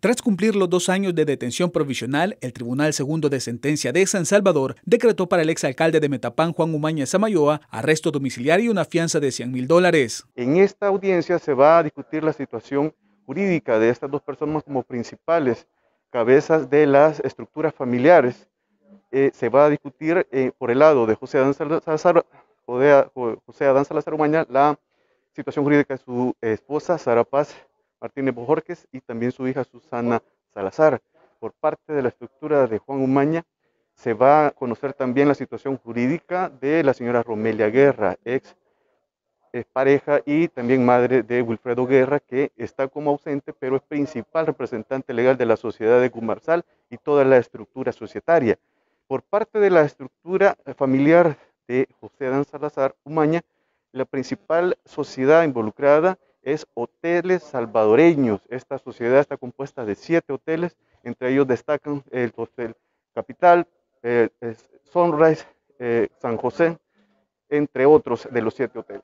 Tras cumplir los dos años de detención provisional, el Tribunal Segundo de Sentencia de San Salvador decretó para el exalcalde de Metapán, Juan Umaña Samayoa, arresto domiciliario y una fianza de 100 mil dólares. En esta audiencia se va a discutir la situación jurídica de estas dos personas como principales cabezas de las estructuras familiares. Eh, se va a discutir eh, por el lado de José Adán Salazar, la situación jurídica de su esposa, Sara Paz Martínez Bojorques y también su hija Susana Salazar. Por parte de la estructura de Juan Umaña, se va a conocer también la situación jurídica de la señora Romelia Guerra, ex pareja y también madre de Wilfredo Guerra, que está como ausente, pero es principal representante legal de la sociedad de Gumarsal y toda la estructura societaria. Por parte de la estructura familiar de José Dan Salazar Umaña, la principal sociedad involucrada es Hoteles Salvadoreños. Esta sociedad está compuesta de siete hoteles, entre ellos destacan el Hotel Capital, Sunrise, eh, San José, entre otros de los siete hoteles.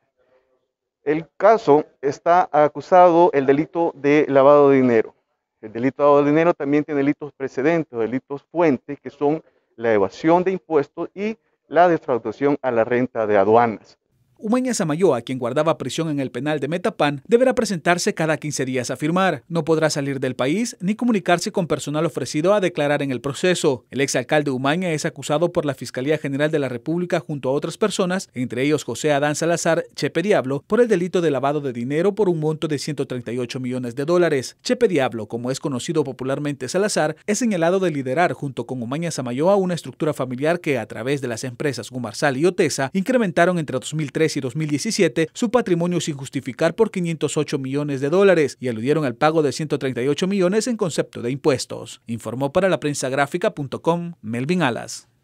El caso está acusado el delito de lavado de dinero. El delito de lavado de dinero también tiene delitos precedentes, delitos fuentes, que son la evasión de impuestos y la defraudación a la renta de aduanas. Umaña Samayoa, quien guardaba prisión en el penal de Metapán, deberá presentarse cada 15 días a firmar. No podrá salir del país ni comunicarse con personal ofrecido a declarar en el proceso. El exalcalde Umaña es acusado por la Fiscalía General de la República junto a otras personas, entre ellos José Adán Salazar Chepe Diablo, por el delito de lavado de dinero por un monto de 138 millones de dólares. Chepe Diablo, como es conocido popularmente Salazar, es señalado de liderar junto con Umaña Samayoa una estructura familiar que a través de las empresas Gumarsal y Otesa incrementaron entre 2003 y 2017 su patrimonio sin justificar por 508 millones de dólares y aludieron al pago de 138 millones en concepto de impuestos, informó para la prensa gráfica.com Melvin Alas.